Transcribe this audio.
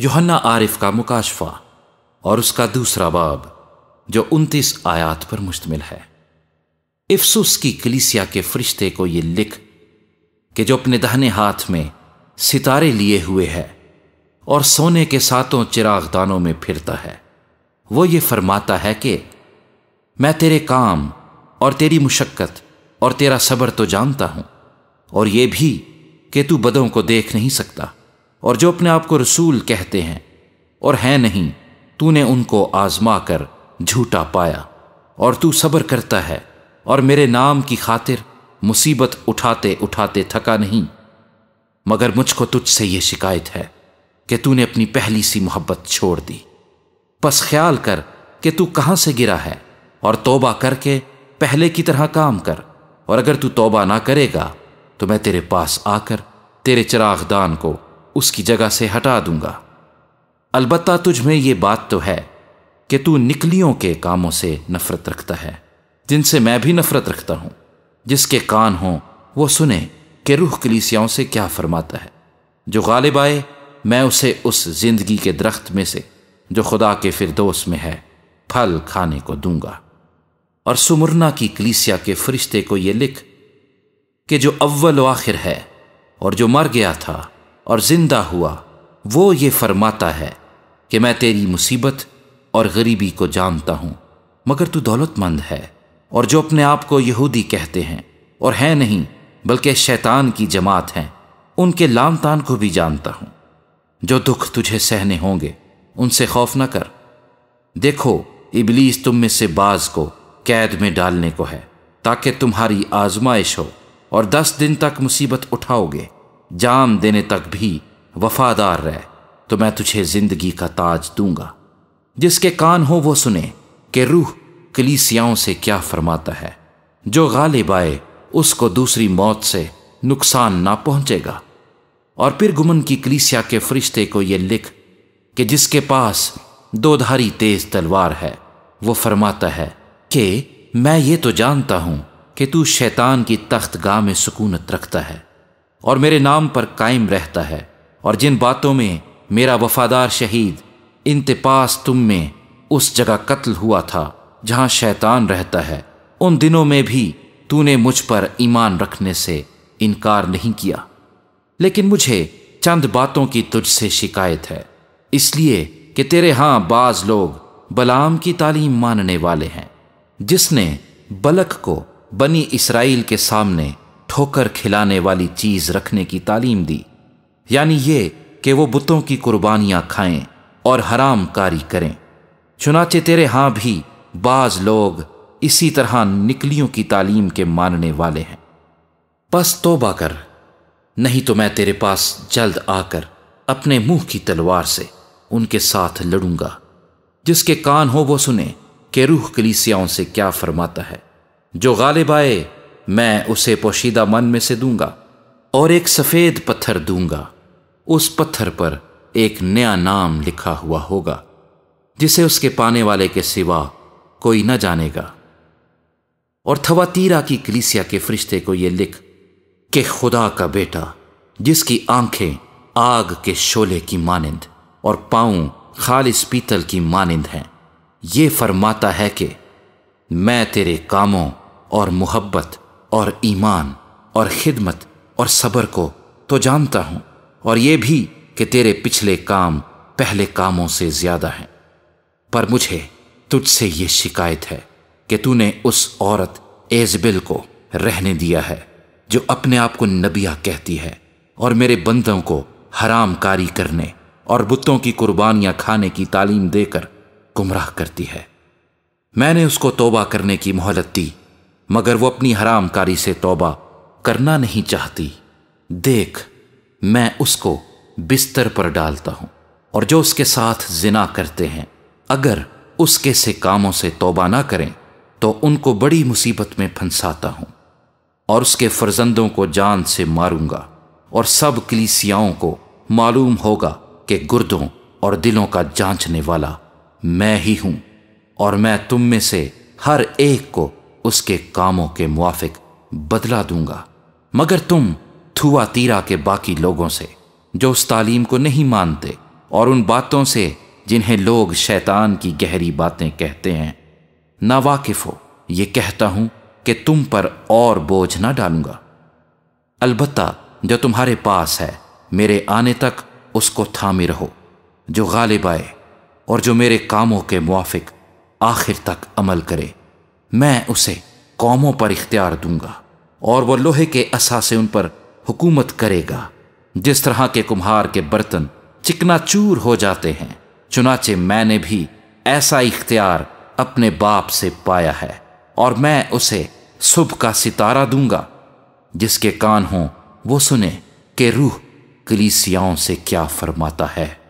योहन्ना आरिफ का मुकाशफा और उसका दूसरा बाब जो उनतीस आयात पर मुश्तमिल है इफ्सुस की कलिसिया के फरिश्ते को ये लिख कि जो अपने दहने हाथ में सितारे लिए हुए है और सोने के सातों चिरागदानों में फिरता है वो ये फरमाता है कि मैं तेरे काम और तेरी मुशक्क़त और तेरा सब्र तो जानता हूं और ये भी कि तू बदों को देख नहीं सकता और जो अपने आप को रसूल कहते हैं और है नहीं तूने उनको आजमा कर झूठा पाया और तू सब्र करता है और मेरे नाम की खातिर मुसीबत उठाते उठाते थका नहीं मगर मुझको तुझसे यह शिकायत है कि तूने अपनी पहली सी मोहब्बत छोड़ दी बस ख्याल कर कि तू कहां से गिरा है और तोबा करके पहले की तरह काम कर और अगर तू तोबा ना करेगा तो मैं तेरे पास आकर तेरे चिरागदान को उसकी जगह से हटा दूंगा अलबत्ता तुझ में ये बात तो है कि तू निकलियों के कामों से नफरत रखता है जिनसे मैं भी नफरत रखता हूं जिसके कान हों वो सुने कि रूह कलीसियाओं से क्या फरमाता है जो गालिब आए मैं उसे उस जिंदगी के दरख्त में से जो खुदा के फिरदोस में है फल खाने को दूंगा और सुमरना की कलीसिया के फरिश्ते को यह लिख कि जो अव्वल आखिर है और जो मर गया था और जिंदा हुआ वो ये फरमाता है कि मैं तेरी मुसीबत और गरीबी को जानता हूं मगर तू दौलतमंद है और जो अपने आप को यहूदी कहते हैं और हैं नहीं बल्कि शैतान की जमात हैं उनके लाम तान को भी जानता हूं जो दुख तुझे सहने होंगे उनसे खौफ ना कर देखो इबलीस तुम में से बाज को कैद में डालने को है ताकि तुम्हारी आजमाइश हो और दस दिन तक मुसीबत उठाओगे जाम देने तक भी वफादार रह तो मैं तुझे जिंदगी का ताज दूंगा जिसके कान हो वो सुने कि रूह कलीसियाओं से क्या फरमाता है जो गालिब आए उसको दूसरी मौत से नुकसान ना पहुंचेगा और फिर गुमन की कलीसिया के फरिश्ते को ये लिख कि जिसके पास दोधारी तेज तलवार है वो फरमाता है कि मैं ये तो जानता हूं कि तू शैतान की तख्त गाह में सुकूनत रखता है और मेरे नाम पर कायम रहता है और जिन बातों में मेरा वफादार शहीद इंतपास तुम में उस जगह कत्ल हुआ था जहां शैतान रहता है उन दिनों में भी तूने मुझ पर ईमान रखने से इनकार नहीं किया लेकिन मुझे चंद बातों की तुझसे शिकायत है इसलिए कि तेरे हाँ बाज लोग बलाम की तालीम मानने वाले हैं जिसने बलक को बनी इसराइल के सामने ठोकर खिलाने वाली चीज़ रखने की तालीम दी यानी ये कि वो बुतों की कुर्बानियां खाएं और हराम कारी करें चुनाचे तेरे हां भी बाज लोग इसी तरह निकलियों की तालीम के मानने वाले हैं बस तोबा कर नहीं तो मैं तेरे पास जल्द आकर अपने मुंह की तलवार से उनके साथ लड़ूंगा जिसके कान हो वो सुने कि रूह कलीसियाओं से क्या फरमाता है जो गालिब आए मैं उसे पोशीदा मन में से दूंगा और एक सफ़ेद पत्थर दूंगा उस पत्थर पर एक नया नाम लिखा हुआ होगा जिसे उसके पाने वाले के सिवा कोई न जानेगा और थवातीरा की कलिसिया के फरिश्ते को यह लिख के खुदा का बेटा जिसकी आंखें आग के शोले की मानिंद और पाऊं खालिस पीतल की मानिंद हैं यह फरमाता है कि मैं तेरे कामों और मोहब्बत और ईमान और खिदमत और सब्र को तो जानता हूं और यह भी कि तेरे पिछले काम पहले कामों से ज़्यादा हैं पर मुझे तुझसे ये शिकायत है कि तूने उस औरत एजबिल को रहने दिया है जो अपने आप को नबिया कहती है और मेरे बंदों को हरामकारी करने और बुतों की कुर्बानियां खाने की तालीम देकर गुमराह करती है मैंने उसको तोबा करने की मोहलत दी मगर वो अपनी हरामकारी से तौबा करना नहीं चाहती देख मैं उसको बिस्तर पर डालता हूं और जो उसके साथ जिना करते हैं अगर उसके से कामों से तौबा ना करें तो उनको बड़ी मुसीबत में फंसाता हूं और उसके फर्जंदों को जान से मारूंगा और सब कलीसियाओं को मालूम होगा कि गुर्दों और दिलों का जांचने वाला मैं ही हूं और मैं तुम में से हर एक को उसके कामों के मुआफिक बदला दूंगा मगर तुम थुआ तीरा के बाकी लोगों से जो उस तालीम को नहीं मानते और उन बातों से जिन्हें लोग शैतान की गहरी बातें कहते हैं नावाकिफ हो ये कहता हूं कि तुम पर और बोझ ना डालूंगा अलबत् जो तुम्हारे पास है मेरे आने तक उसको थामे रहो जो गालिब आए और जो मेरे कामों के मुआफिक आखिर तक अमल करे मैं उसे कौमों पर इख्तियार दूंगा और वह लोहे के असा से उन पर हुकूमत करेगा जिस तरह के कुम्हार के बर्तन चिकना चूर हो जाते हैं चुनाचे मैंने भी ऐसा इख्तियार अपने बाप से पाया है और मैं उसे सुबह का सितारा दूंगा जिसके कान हों वो सुने कि रूह कलीसियाओं से क्या फरमाता है